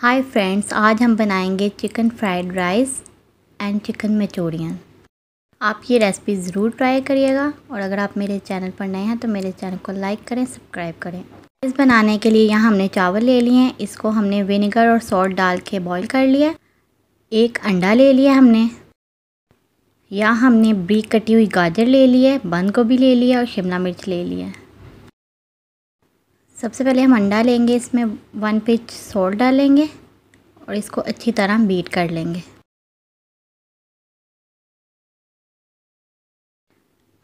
hi friends आज हम बनाएंगे chicken fried rice and chicken Manchurian आप ये रेसिपी ज़रूर ट्राई करिएगा और अगर आप मेरे चैनल पर नए हैं तो मेरे चैनल को लाइक करें सब्सक्राइब करें इस बनाने के लिए यहाँ हमने चावल ले लिए हैं इसको हमने विनेगर और सॉल्ट डाल के बॉईल कर लिया एक अंडा ले लिया हमने या हमने ब्रीक कटी हुई गाजर ले ली है बंद गोभी ले लिया और शिमला मिर्च ले लिया सबसे पहले हम अंडा लेंगे इसमें वन पिच सॉल्ट डालेंगे और इसको अच्छी तरह बीट कर लेंगे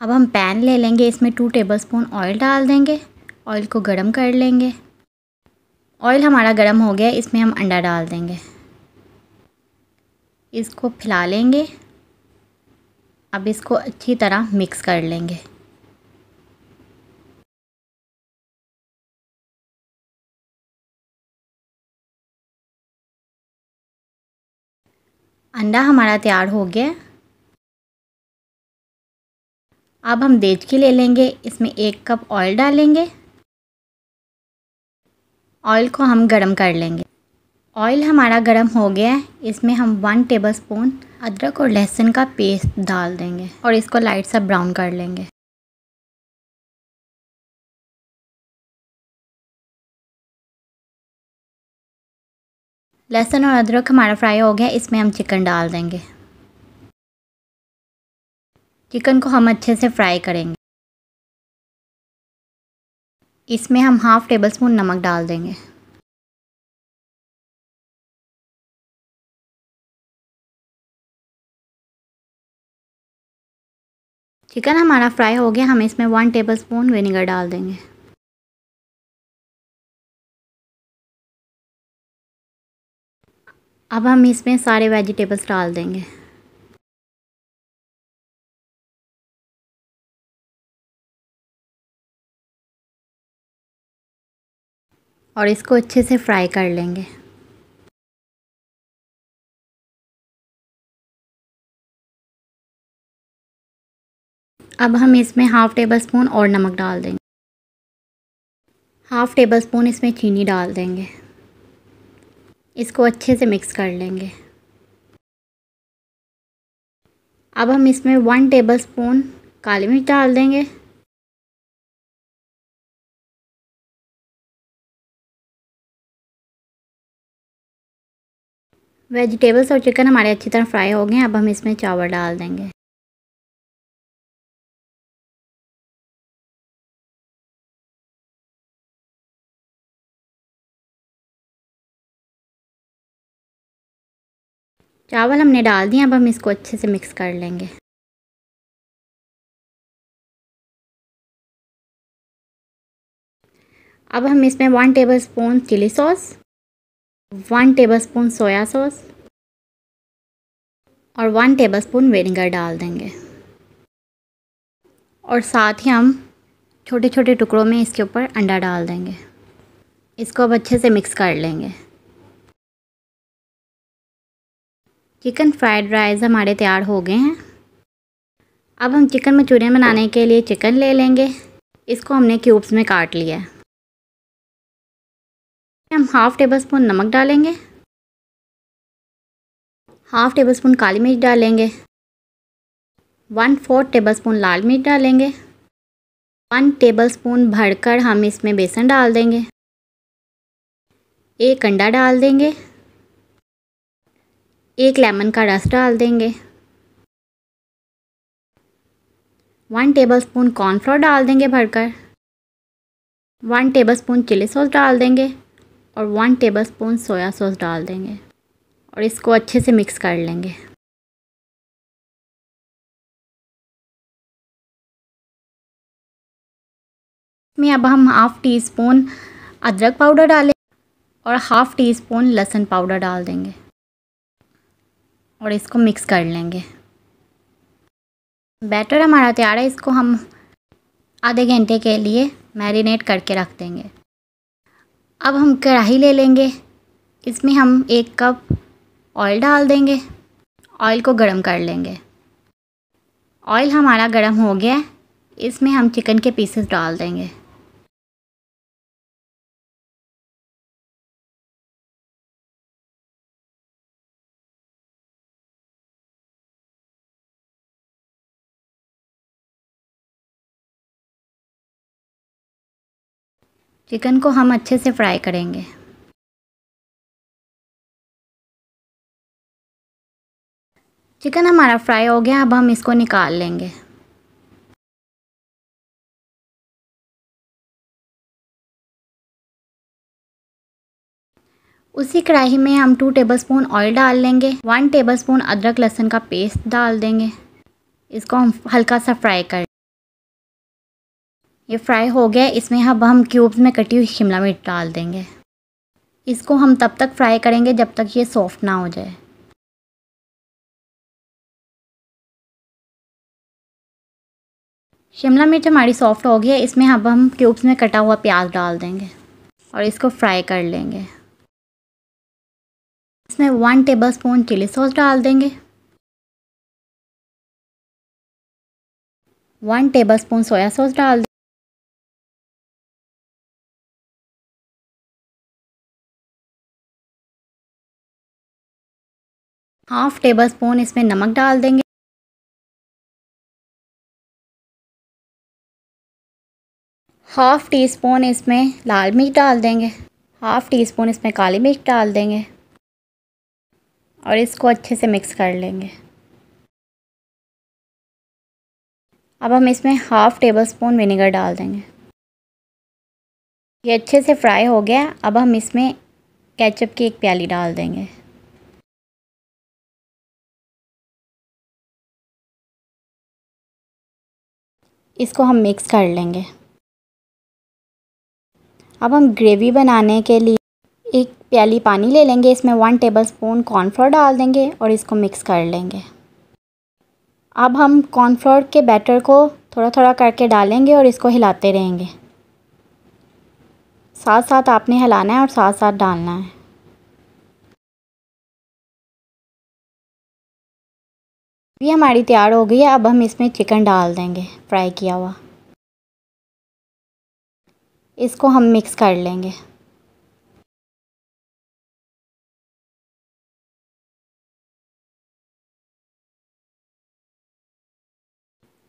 अब हम पैन ले लेंगे इसमें टू टेबलस्पून ऑयल डाल देंगे ऑयल को गरम कर लेंगे ऑयल हमारा गरम हो गया इसमें हम अंडा डाल देंगे इसको फैला लेंगे अब इसको अच्छी तरह मिक्स कर लेंगे अंडा हमारा तैयार हो गया अब हम देचकी ले लेंगे इसमें एक कप ऑयल डालेंगे ऑयल को हम गरम कर लेंगे ऑयल हमारा गरम हो गया है इसमें हम वन टेबल स्पून अदरक और लहसुन का पेस्ट डाल देंगे और इसको लाइट सा ब्राउन कर लेंगे लहसुन और अदरक हमारा फ्राई हो गया इसमें हम चिकन डाल देंगे चिकन को हम अच्छे से फ्राई करेंगे इसमें हम हाफ़ टेबल स्पून नमक डाल देंगे चिकन हमारा फ्राई हो गया हम इसमें वन टेबल स्पून विनेगर डाल देंगे अब हम इसमें सारे वेजिटेबल्स डाल देंगे और इसको अच्छे से फ्राई कर लेंगे अब हम इसमें हाफ़ टेबल स्पून और नमक डाल देंगे हाफ़ टेबल स्पून इसमें चीनी डाल देंगे इसको अच्छे से मिक्स कर लेंगे अब हम इसमें वन टेबल स्पून काली मिर्च डाल देंगे वेजिटेबल्स और चिकन हमारे अच्छी तरह फ्राई हो गए हैं अब हम इसमें चावल डाल देंगे चावल हमने डाल दिए अब हम इसको अच्छे से मिक्स कर लेंगे अब हम इसमें one tablespoon chilli sauce one tablespoon soya sauce और वन टेबल स्पून विनेगर डाल देंगे और साथ ही हम छोटे छोटे टुकड़ों में इसके ऊपर अंडा डाल देंगे इसको अब अच्छे से मिक्स कर लेंगे चिकन फ्राइड राइस हमारे तैयार हो गए हैं अब हम चिकन मंचूरियन बनाने के लिए चिकन ले लेंगे इसको हमने क्यूब्स में काट लिया है हम हाफ़ टेबल स्पून नमक डालेंगे हाफ़ टेबल स्पून काली मिर्च डालेंगे वन फोर्थ टेबल स्पून लाल मिर्च डालेंगे वन टेबल स्पून भरकर हम इसमें बेसन डाल देंगे एक अंडा डाल देंगे एक लेमन का रस डाल देंगे वन टेबलस्पून कॉर्नफ्लोर डाल देंगे भरकर वन टेबलस्पून चिली सॉस डाल देंगे और वन टेबलस्पून सोया सॉस डाल देंगे और इसको अच्छे से मिक्स कर लेंगे में अब हम हाफ़ टी स्पून अदरक पाउडर डालें और हाफ़ टी स्पून लहसुन पाउडर डाल देंगे और इसको मिक्स कर लेंगे बैटर हमारा तैयार है इसको हम आधे घंटे के लिए मैरिनेट करके रख देंगे अब हम कढ़ाई ले लेंगे इसमें हम एक कप ऑयल डाल देंगे ऑयल को गर्म कर लेंगे ऑयल हमारा गर्म हो गया है इसमें हम चिकन के पीसेस डाल देंगे चिकन को हम अच्छे से फ्राई करेंगे चिकन हमारा फ्राई हो गया अब हम इसको निकाल लेंगे उसी कढ़ाई में हम टू टेबलस्पून ऑयल डाल लेंगे वन टेबलस्पून अदरक लहसुन का पेस्ट डाल देंगे इसको हम हल्का सा फ्राई कर ये फ्राई हो गया इसमें अब हम क्यूब्स में कटी हुई शिमला मिर्च डाल देंगे इसको हम तब तक फ्राई करेंगे जब तक ये सॉफ्ट ना हो जाए शिमला मिर्च हमारी सॉफ्ट हो गई है इसमें अब हम क्यूब्स में कटा हुआ प्याज डाल देंगे और इसको फ्राई कर लेंगे इसमें वन टेबलस्पून चिली सॉस डाल देंगे वन टेबलस्पून सोया सॉस डाल हाफ टेबल स्पून इसमें नमक डाल देंगे हाफ टी स्पून इसमें लाल मिर्च डाल देंगे हाफ टी स्पून इसमें काली मिर्च डाल देंगे और इसको अच्छे से मिक्स कर लेंगे अब हम इसमें हाफ टेबल स्पून विनेगर डाल देंगे ये अच्छे से फ्राई हो गया अब हम इसमें केचप की एक प्याली डाल देंगे इसको हम मिक्स कर लेंगे अब हम ग्रेवी बनाने के लिए एक प्याली पानी ले लेंगे इसमें वन टेबल स्पून कॉर्नफ्लोर डाल देंगे और इसको मिक्स कर लेंगे अब हम कॉर्नफ्लोर के बैटर को थोड़ा थोड़ा करके डालेंगे और इसको हिलाते रहेंगे साथ साथ आपने हिलाना है और साथ साथ डालना है ये हमारी तैयार हो गई है अब हम इसमें चिकन डाल देंगे फ्राई किया हुआ इसको हम मिक्स कर लेंगे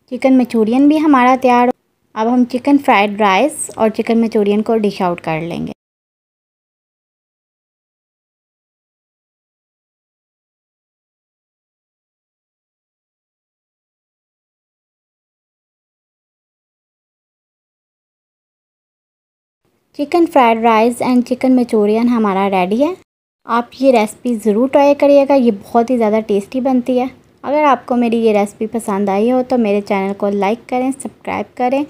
चिकन मंचूरियन भी हमारा तैयार अब हम चिकन फ्राइड राइस और चिकन मंचूरियन को डिश आउट कर लेंगे chicken fried rice and chicken Manchurian हमारा रेडी है आप ये रेसिपी ज़रूर ट्राई करिएगा ये बहुत ही ज़्यादा टेस्टी बनती है अगर आपको मेरी ये रेसिपी पसंद आई हो तो मेरे चैनल को लाइक करें सब्सक्राइब करें